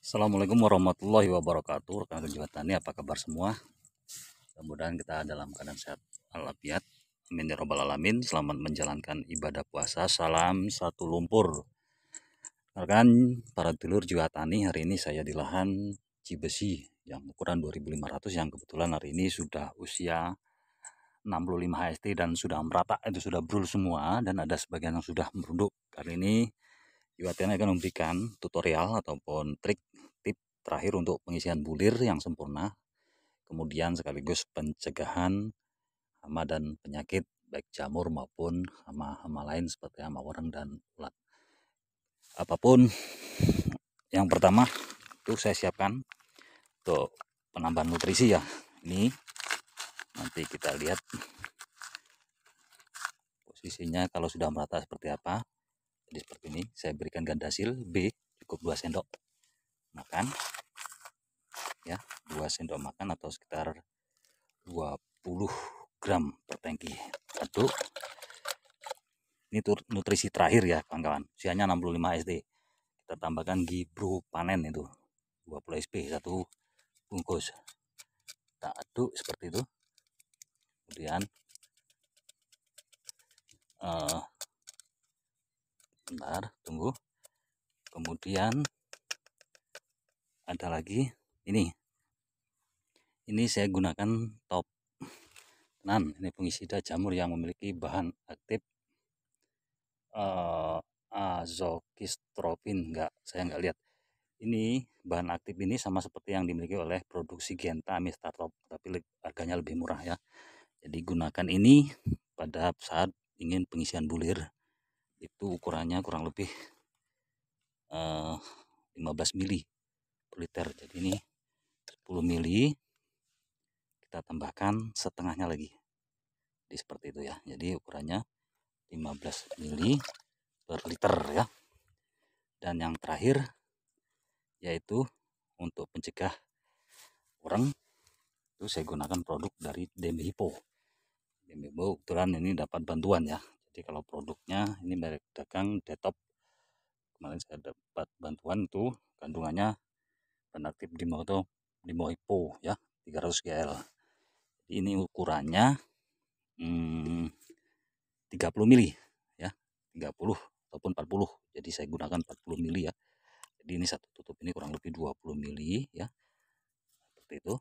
Assalamualaikum warahmatullahi wabarakatuh Rekan tani apa kabar semua Mudah-mudahan kita dalam keadaan sehat Alafiat Amin ya alamin Selamat menjalankan ibadah puasa Salam satu lumpur Rekan para telur juga tani Hari ini saya di lahan Cibesi Yang ukuran 2500 yang kebetulan hari ini sudah usia 65 HST dan sudah merata itu sudah brul semua dan ada sebagian yang sudah merunduk kali ini UATN akan memberikan tutorial ataupun trik tip terakhir untuk pengisian bulir yang sempurna kemudian sekaligus pencegahan hama dan penyakit baik jamur maupun hama-hama lain seperti hama orang dan ulat apapun yang pertama itu saya siapkan untuk penambahan nutrisi ya ini nanti kita lihat posisinya kalau sudah merata seperti apa jadi seperti ini saya berikan ganda sil B cukup 2 sendok makan ya 2 sendok makan atau sekitar 20 gram per tangki aduk ini nutrisi terakhir ya kawan-kawan usianya 65 SD kita tambahkan gibru panen itu 20 SP satu bungkus kita aduk seperti itu kemudian uh, bentar tunggu kemudian ada lagi ini ini saya gunakan top tenan ini fungisida jamur yang memiliki bahan aktif uh, azokistropin enggak saya enggak lihat ini bahan aktif ini sama seperti yang dimiliki oleh produksi genta mistartop tapi harganya lebih murah ya jadi gunakan ini pada saat ingin pengisian bulir itu ukurannya kurang lebih uh, eh, 15 mili per liter jadi ini 10 mili kita tambahkan setengahnya lagi jadi seperti itu ya jadi ukurannya 15 mili per liter ya dan yang terakhir yaitu untuk pencegah orang itu saya gunakan produk dari Demi Hippo bimbimbo kebetulan ini dapat bantuan ya jadi kalau produknya ini merek dagang detop kemarin saya dapat bantuan tuh kandungannya penaktif di moto di moipo ya 300 gl ini ukurannya hmm, 30 mili ya 30 ataupun 40 jadi saya gunakan 40 mili ya jadi ini satu tutup ini kurang lebih 20 mili ya seperti itu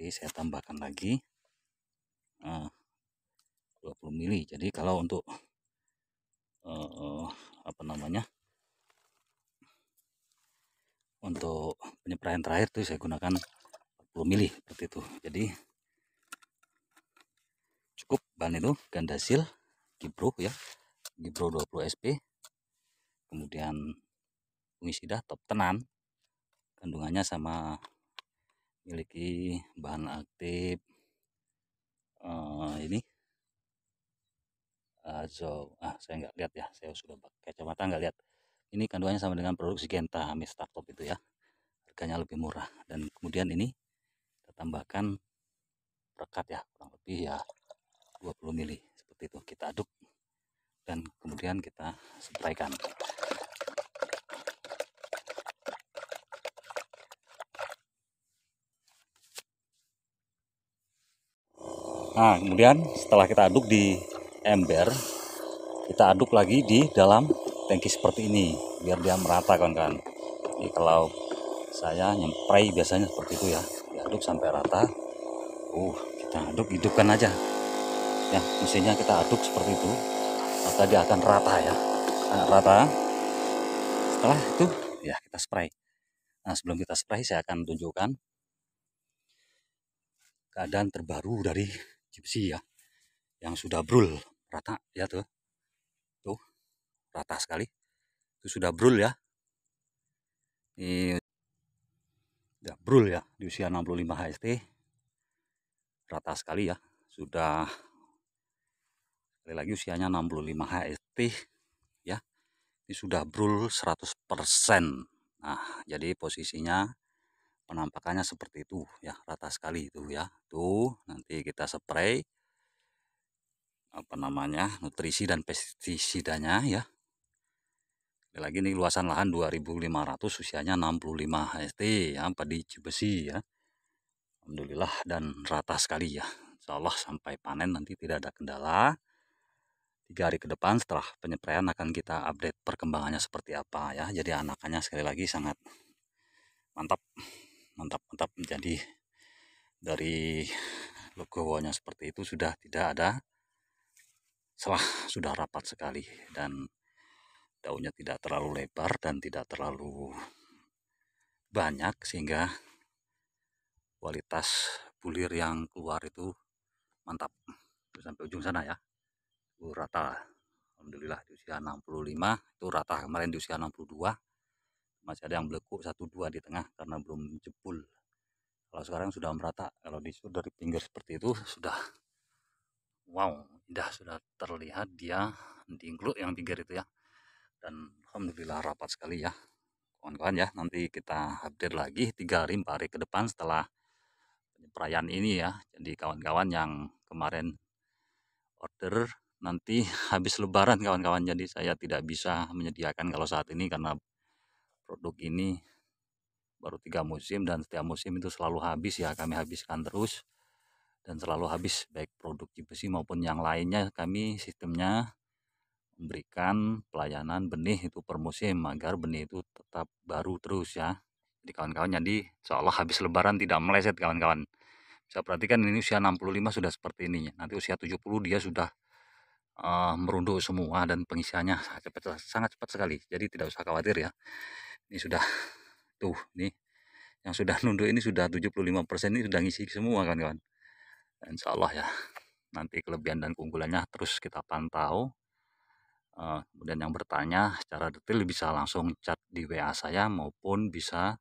jadi saya tambahkan lagi nah, eh, 20 mili jadi kalau untuk uh, apa namanya untuk penyemprotan terakhir tuh saya gunakan 20 mili seperti itu jadi cukup bahan itu gandasil gibro ya gibro 20 sp kemudian fungisida top tenan kandungannya sama miliki bahan aktif uh, ini uh, so, ah saya nggak lihat ya saya sudah pakai kacamata nggak lihat ini kandungannya sama dengan produk Sigenta top itu ya harganya lebih murah dan kemudian ini kita tambahkan rekat ya kurang lebih ya 20 mili seperti itu kita aduk dan kemudian kita sepraikan nah kemudian setelah kita aduk di ember kita aduk lagi di dalam tangki seperti ini biar dia merata kawan-kawan jadi kalau saya nyemprai biasanya seperti itu ya diaduk sampai rata uh kita aduk hidupkan aja ya mestinya kita aduk seperti itu maka dia akan rata ya ah, rata setelah itu ya kita spray nah sebelum kita spray saya akan tunjukkan keadaan terbaru dari gipsi ya yang sudah brul rata ya tuh tuh rata sekali itu sudah brul ya ini ya, brul ya di usia 65 HST rata sekali ya sudah sekali lagi usianya 65 HST ya ini sudah brul 100% nah jadi posisinya penampakannya seperti itu ya rata sekali itu ya tuh nanti kita spray apa namanya nutrisi dan pestisidanya ya Sekali lagi ini luasan lahan 2500 usianya 65 HST ya padi Cibesi ya Alhamdulillah dan rata sekali ya Insya Allah sampai panen nanti tidak ada kendala tiga hari ke depan setelah penyepraian akan kita update perkembangannya seperti apa ya jadi anakannya sekali lagi sangat mantap mantap-mantap menjadi dari logonya seperti itu sudah tidak ada salah sudah rapat sekali dan daunnya tidak terlalu lebar dan tidak terlalu banyak sehingga kualitas bulir yang keluar itu mantap sampai ujung sana ya itu rata Alhamdulillah di usia 65 itu rata kemarin di usia 62 masih ada yang beku satu dua di tengah karena belum jebul kalau sekarang sudah merata kalau disuruh dari pinggir seperti itu sudah wow indah sudah terlihat dia diingkluk yang pinggir itu ya dan alhamdulillah rapat sekali ya kawan-kawan ya nanti kita update lagi tiga hari empat hari ke depan setelah perayaan ini ya jadi kawan-kawan yang kemarin order nanti habis lebaran kawan-kawan jadi saya tidak bisa menyediakan kalau saat ini karena produk ini baru tiga musim dan setiap musim itu selalu habis ya kami habiskan terus dan selalu habis baik produk besi maupun yang lainnya kami sistemnya memberikan pelayanan benih itu per musim agar benih itu tetap baru terus ya jadi kawan-kawan jadi seolah habis lebaran tidak meleset kawan-kawan bisa perhatikan ini usia 65 sudah seperti ini nanti usia 70 dia sudah uh, merunduk semua dan pengisiannya sangat cepat sekali. Jadi tidak usah khawatir ya ini sudah tuh nih yang sudah nunduk ini sudah 75% ini sudah ngisi semua kan kawan Insya Allah ya nanti kelebihan dan keunggulannya terus kita pantau eh, kemudian yang bertanya secara detail bisa langsung chat di WA saya maupun bisa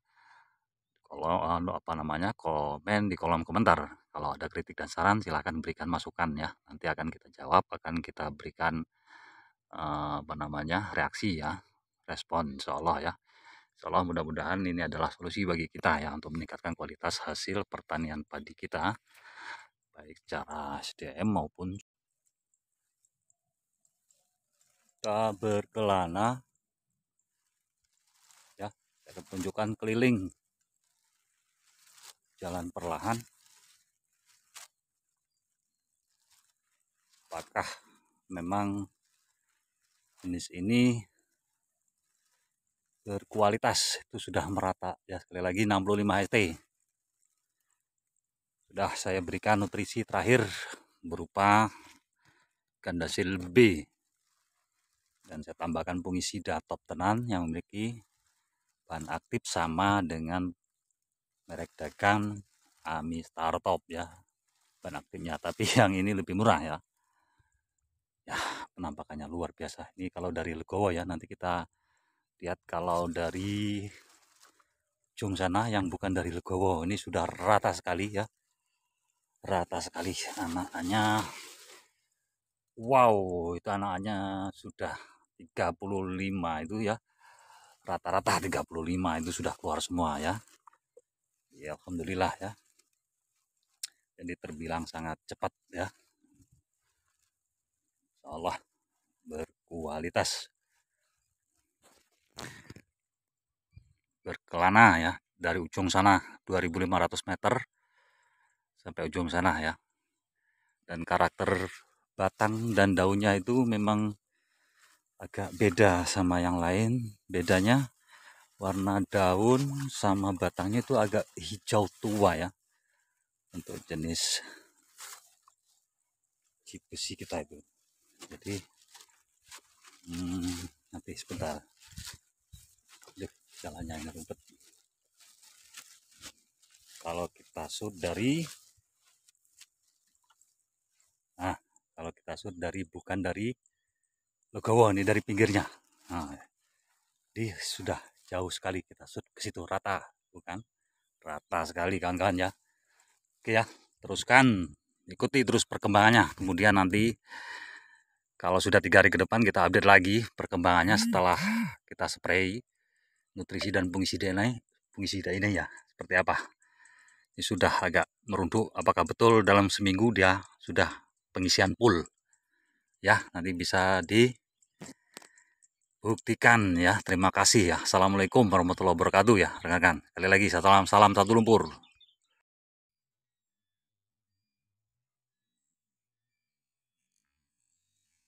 kalau anu, apa namanya komen di kolom komentar kalau ada kritik dan saran silahkan berikan masukan ya nanti akan kita jawab akan kita berikan eh, apa namanya reaksi ya respon insya Allah ya Insyaallah mudah-mudahan ini adalah solusi bagi kita ya untuk meningkatkan kualitas hasil pertanian padi kita baik cara SDM maupun kita berkelana ya ada tunjukkan keliling jalan perlahan apakah memang jenis ini berkualitas itu sudah merata ya sekali lagi 65 HT sudah saya berikan nutrisi terakhir berupa kandasil B dan saya tambahkan fungisida top tenan yang memiliki bahan aktif sama dengan merek dagang Ami Top ya bahan aktifnya tapi yang ini lebih murah ya ya penampakannya luar biasa ini kalau dari Legowo ya nanti kita lihat kalau dari ujung sana yang bukan dari Legowo ini sudah rata sekali ya rata sekali anaknya wow itu anaknya sudah 35 itu ya rata-rata 35 itu sudah keluar semua ya ya Alhamdulillah ya jadi terbilang sangat cepat ya Insya Allah berkualitas berkelana ya dari ujung sana 2500 meter sampai ujung sana ya dan karakter batang dan daunnya itu memang agak beda sama yang lain bedanya warna daun sama batangnya itu agak hijau tua ya untuk jenis besi kita itu jadi hmm, nanti sebentar jalannya ini rumput kalau kita shoot dari nah kalau kita shoot dari bukan dari Legowo ini dari pinggirnya nah, jadi sudah jauh sekali kita shoot ke situ rata bukan rata sekali kawan-kawan ya oke ya teruskan ikuti terus perkembangannya kemudian nanti kalau sudah tiga hari ke depan kita update lagi perkembangannya setelah kita spray nutrisi dan fungisida ini, fungisida ini ya seperti apa. Ini sudah agak merunduk apakah betul dalam seminggu dia sudah pengisian full. Ya, nanti bisa dibuktikan ya. Terima kasih ya. Assalamualaikum warahmatullahi wabarakatuh ya rekan-rekan. Sekali lagi salam salam satu lumpur.